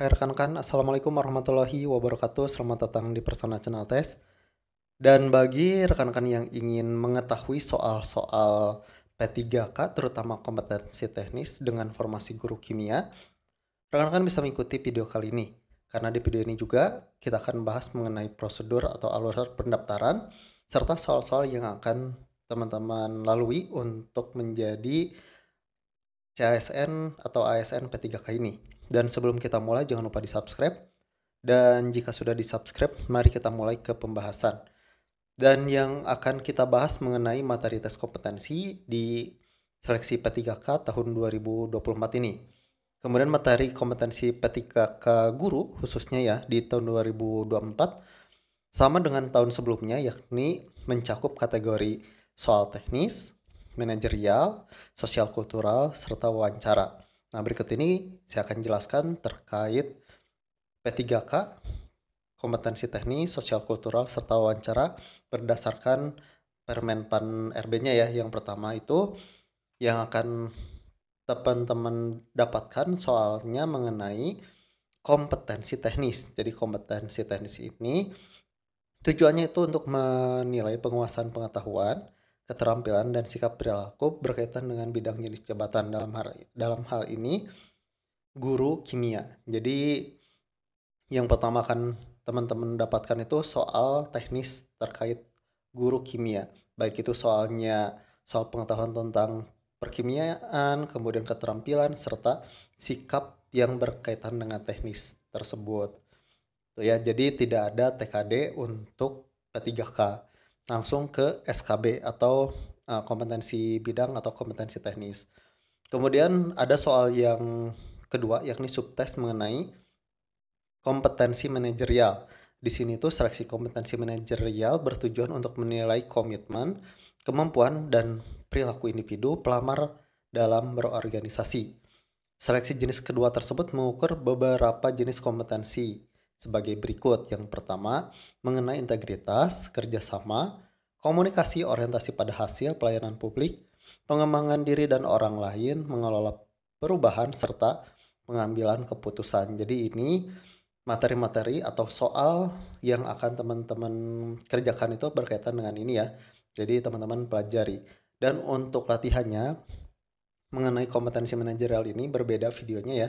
Hai rekan-rekan, Assalamualaikum warahmatullahi wabarakatuh Selamat datang di Persona Channel Test Dan bagi rekan-rekan yang ingin mengetahui soal-soal P3K Terutama kompetensi teknis dengan formasi guru kimia Rekan-rekan bisa mengikuti video kali ini Karena di video ini juga kita akan bahas mengenai prosedur atau alur pendaftaran Serta soal-soal yang akan teman-teman lalui untuk menjadi CSN atau ASN P3K ini dan sebelum kita mulai jangan lupa di subscribe. Dan jika sudah di subscribe, mari kita mulai ke pembahasan. Dan yang akan kita bahas mengenai materi tes kompetensi di seleksi P3K tahun 2024 ini. Kemudian materi kompetensi P3K guru khususnya ya di tahun 2024 sama dengan tahun sebelumnya yakni mencakup kategori soal teknis, manajerial, sosial kultural, serta wawancara. Nah, berikut ini saya akan jelaskan terkait P3K, kompetensi teknis, sosial kultural, serta wawancara berdasarkan Permen Pan RB-nya ya. Yang pertama itu yang akan teman-teman dapatkan soalnya mengenai kompetensi teknis. Jadi kompetensi teknis ini tujuannya itu untuk menilai penguasaan pengetahuan, keterampilan dan sikap perilaku berkaitan dengan bidang jenis jabatan dalam hal dalam hal ini guru kimia. Jadi yang pertama akan teman-teman dapatkan itu soal teknis terkait guru kimia. Baik itu soalnya soal pengetahuan tentang perkimiaan, kemudian keterampilan serta sikap yang berkaitan dengan teknis tersebut. ya, jadi tidak ada TKD untuk P3K langsung ke SKB atau uh, kompetensi bidang atau kompetensi teknis. Kemudian ada soal yang kedua yakni subtes mengenai kompetensi manajerial. Di sini tuh seleksi kompetensi manajerial bertujuan untuk menilai komitmen, kemampuan dan perilaku individu pelamar dalam berorganisasi. Seleksi jenis kedua tersebut mengukur beberapa jenis kompetensi sebagai berikut. Yang pertama, mengenai integritas, kerjasama, komunikasi orientasi pada hasil pelayanan publik, pengembangan diri dan orang lain, mengelola perubahan, serta pengambilan keputusan. Jadi ini materi-materi atau soal yang akan teman-teman kerjakan itu berkaitan dengan ini ya. Jadi teman-teman pelajari. Dan untuk latihannya mengenai kompetensi manajerial ini berbeda videonya ya.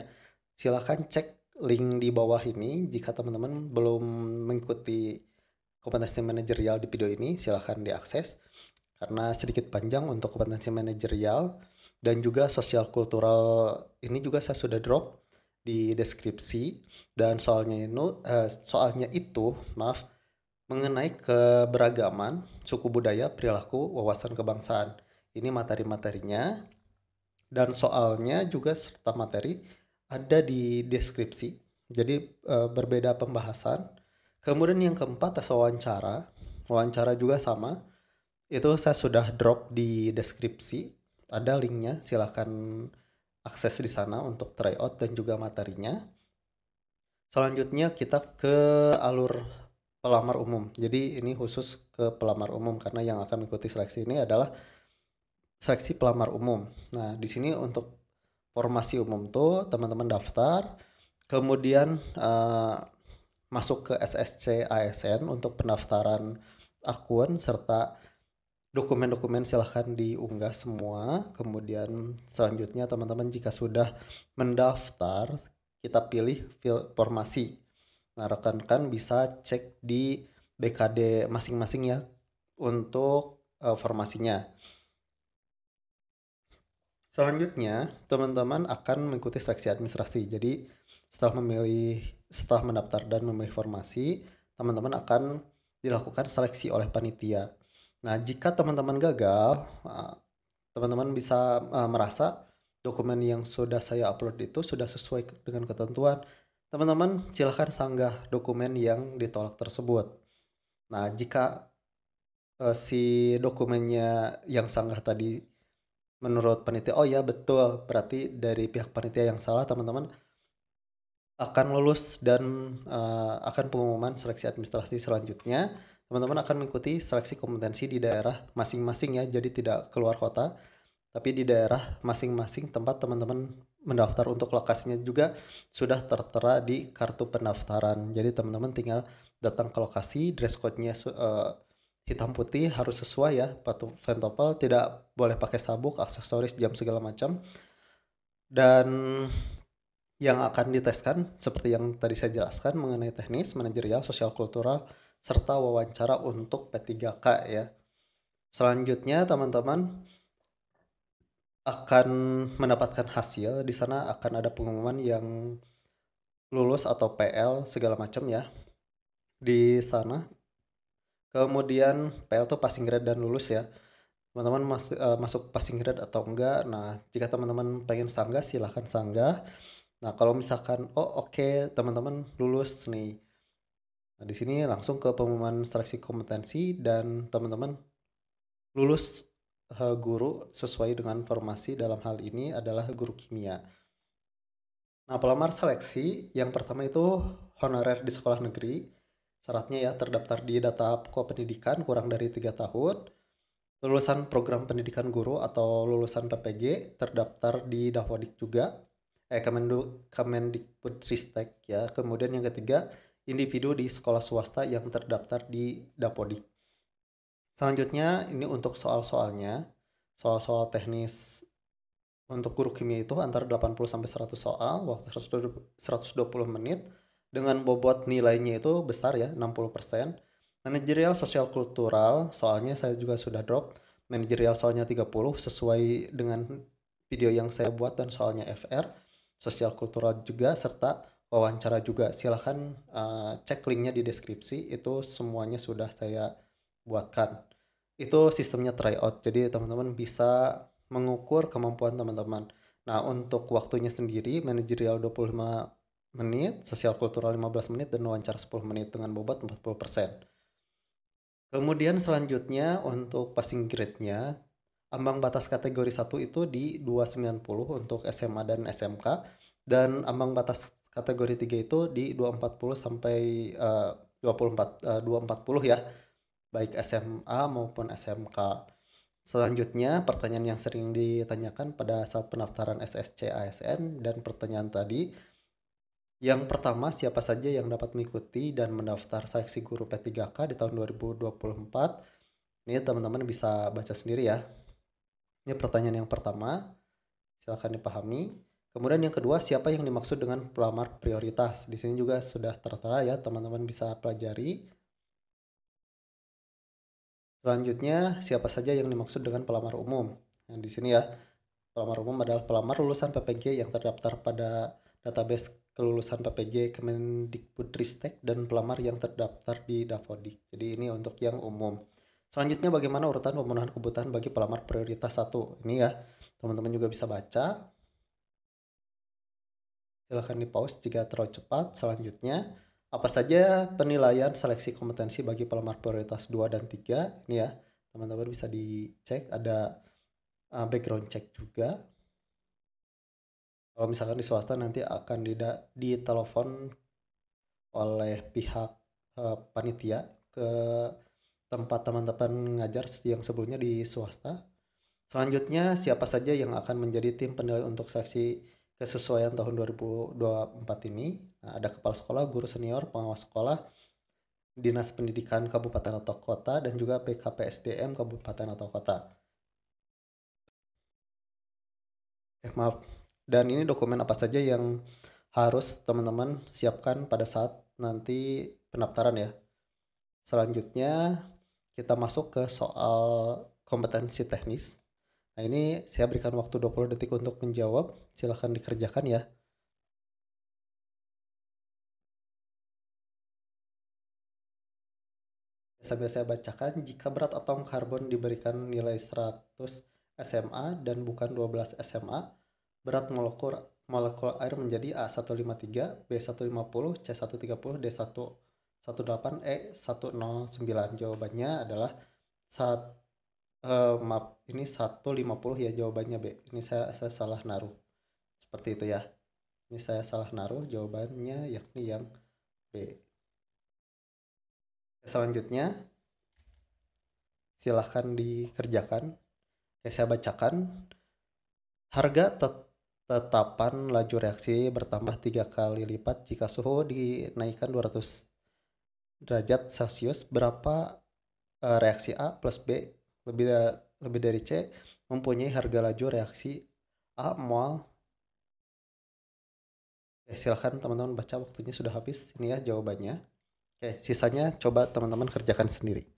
Silahkan cek link di bawah ini jika teman-teman belum mengikuti kompetensi manajerial di video ini silahkan diakses karena sedikit panjang untuk kompetensi manajerial dan juga sosial kultural ini juga saya sudah drop di deskripsi dan soalnya itu eh, soalnya itu maaf mengenai keberagaman suku budaya perilaku wawasan kebangsaan ini materi-materinya dan soalnya juga serta materi ada di deskripsi. Jadi uh, berbeda pembahasan. Kemudian yang keempat tes wawancara. Wawancara juga sama. Itu saya sudah drop di deskripsi. Ada linknya, silahkan akses di sana untuk tryout dan juga materinya. Selanjutnya kita ke alur pelamar umum. Jadi ini khusus ke pelamar umum karena yang akan mengikuti seleksi ini adalah seleksi pelamar umum. Nah, di sini untuk formasi umum tuh teman-teman daftar kemudian uh, masuk ke SSC ASN untuk pendaftaran akun serta dokumen-dokumen silahkan diunggah semua kemudian selanjutnya teman-teman jika sudah mendaftar kita pilih formasi nah rekan-rekan bisa cek di BKD masing-masing ya untuk uh, formasinya Selanjutnya, teman-teman akan mengikuti seleksi administrasi. Jadi, setelah memilih, setelah mendaftar dan memilih formasi, teman-teman akan dilakukan seleksi oleh panitia. Nah, jika teman-teman gagal, ah, teman-teman bisa ah, merasa dokumen yang sudah saya upload itu sudah sesuai dengan ketentuan. Teman-teman silahkan sanggah dokumen yang ditolak tersebut. Nah, jika eh, si dokumennya yang sanggah tadi menurut panitia oh ya betul berarti dari pihak panitia yang salah teman-teman akan lulus dan uh, akan pengumuman seleksi administrasi selanjutnya teman-teman akan mengikuti seleksi kompetensi di daerah masing-masing ya jadi tidak keluar kota tapi di daerah masing-masing tempat teman-teman mendaftar untuk lokasinya juga sudah tertera di kartu pendaftaran jadi teman-teman tinggal datang ke lokasi dress code-nya uh, hitam putih harus sesuai ya sepatu Ventopel tidak boleh pakai sabuk aksesoris jam segala macam dan yang akan diteskan seperti yang tadi saya jelaskan mengenai teknis, manajerial, sosial kultural, serta wawancara untuk P3K ya. Selanjutnya teman-teman akan mendapatkan hasil di sana akan ada pengumuman yang lulus atau PL segala macam ya di sana kemudian PL tuh passing grade dan lulus ya teman-teman mas, uh, masuk passing grade atau enggak nah jika teman-teman pengen sanggah silahkan sanggah nah kalau misalkan oh oke okay, teman-teman lulus nih nah di sini langsung ke pengumuman seleksi kompetensi dan teman-teman lulus uh, guru sesuai dengan formasi dalam hal ini adalah guru kimia nah pelamar seleksi yang pertama itu honorer di sekolah negeri syaratnya ya terdaftar di data pokok pendidikan kurang dari tiga tahun lulusan program pendidikan guru atau lulusan PPG terdaftar di Dapodik juga eh Kemendu Kemendikbudristek ya kemudian yang ketiga individu di sekolah swasta yang terdaftar di Dapodik selanjutnya ini untuk soal-soalnya soal-soal teknis untuk guru kimia itu antara 80 sampai 100 soal waktu 120 menit dengan bobot nilainya itu besar ya 60%. Manajerial sosial kultural soalnya saya juga sudah drop manajerial soalnya 30 sesuai dengan video yang saya buat dan soalnya FR sosial kultural juga serta wawancara juga silahkan uh, eh, cek linknya di deskripsi itu semuanya sudah saya buatkan itu sistemnya tryout jadi teman-teman bisa mengukur kemampuan teman-teman nah untuk waktunya sendiri manajerial 25 menit, sosial kultural 15 menit, dan wawancara 10 menit dengan bobot 40%. Kemudian selanjutnya untuk passing grade-nya, ambang batas kategori 1 itu di 290 untuk SMA dan SMK, dan ambang batas kategori 3 itu di 240 sampai uh, 24, uh, 240 ya, baik SMA maupun SMK. Selanjutnya, pertanyaan yang sering ditanyakan pada saat pendaftaran SSC ASN dan pertanyaan tadi, yang pertama, siapa saja yang dapat mengikuti dan mendaftar seleksi guru P3K di tahun 2024? Ini teman-teman bisa baca sendiri ya. Ini pertanyaan yang pertama, silahkan dipahami. Kemudian yang kedua, siapa yang dimaksud dengan pelamar prioritas? Di sini juga sudah tertera ya, teman-teman bisa pelajari. Selanjutnya, siapa saja yang dimaksud dengan pelamar umum? yang di sini ya, pelamar umum adalah pelamar lulusan PPG yang terdaftar pada database kelulusan PPJ Kemendikbudristek dan pelamar yang terdaftar di Dapodik. Jadi ini untuk yang umum. Selanjutnya bagaimana urutan pemenuhan kebutuhan bagi pelamar prioritas satu. Ini ya, teman-teman juga bisa baca. Silahkan di pause jika terlalu cepat. Selanjutnya, apa saja penilaian seleksi kompetensi bagi pelamar prioritas 2 dan 3? Ini ya, teman-teman bisa dicek. Ada uh, background check juga kalau misalkan di swasta nanti akan tidak ditelepon oleh pihak uh, panitia ke tempat teman-teman ngajar yang sebelumnya di swasta. Selanjutnya siapa saja yang akan menjadi tim penilai untuk saksi kesesuaian tahun 2024 ini? Nah, ada kepala sekolah, guru senior, pengawas sekolah, Dinas Pendidikan Kabupaten atau Kota dan juga PKPSDM Kabupaten atau Kota. Eh maaf, dan ini dokumen apa saja yang harus teman-teman siapkan pada saat nanti pendaftaran ya. Selanjutnya kita masuk ke soal kompetensi teknis. Nah ini saya berikan waktu 20 detik untuk menjawab. Silahkan dikerjakan ya. Sambil saya bacakan, jika berat atom karbon diberikan nilai 100 SMA dan bukan 12 SMA, Berat molekul molekul air menjadi A153, B150, C130, D118, E109. Jawabannya adalah saat uh, eh, map ini 150 ya jawabannya B. Ini saya saya salah naruh. Seperti itu ya. Ini saya salah naruh jawabannya yakni yang B. Selanjutnya silahkan dikerjakan. Ya, saya bacakan. Harga tet tetapan laju reaksi bertambah tiga kali lipat jika suhu dinaikkan 200 derajat Celcius berapa uh, reaksi A plus B lebih da lebih dari C mempunyai harga laju reaksi A mal eh, silahkan teman-teman baca waktunya sudah habis ini ya jawabannya Oke sisanya coba teman-teman kerjakan sendiri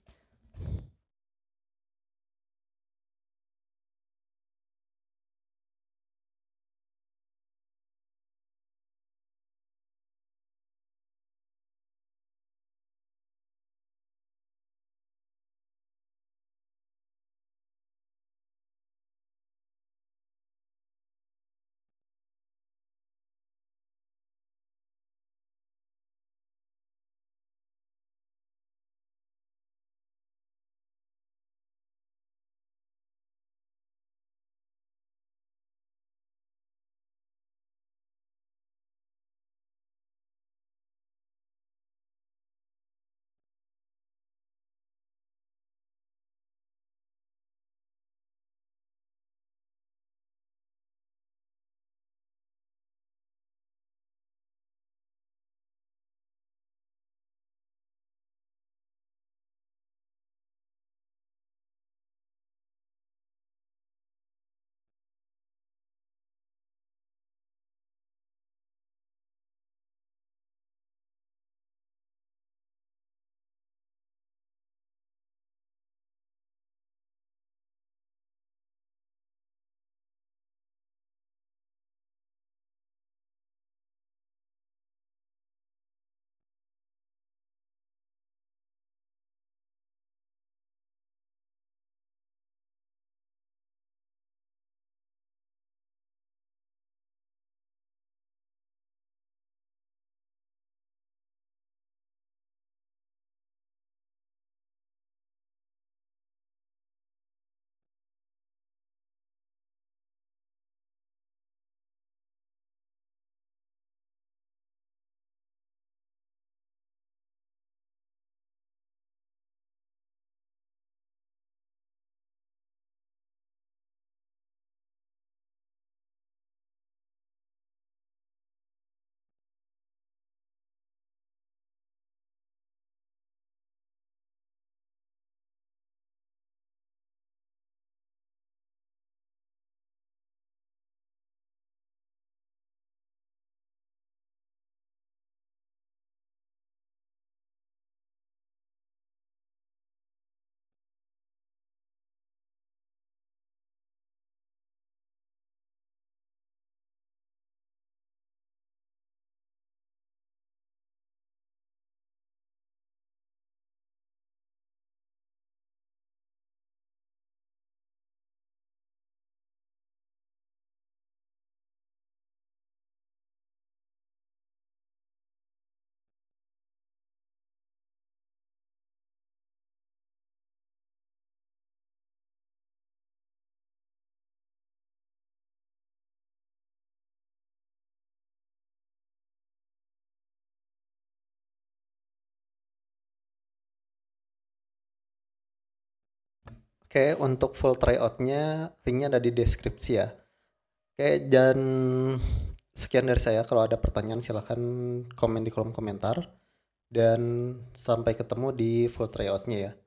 Oke, untuk full tryoutnya linknya ada di deskripsi ya. Oke, dan sekian dari saya. Kalau ada pertanyaan silahkan komen di kolom komentar. Dan sampai ketemu di full tryoutnya ya.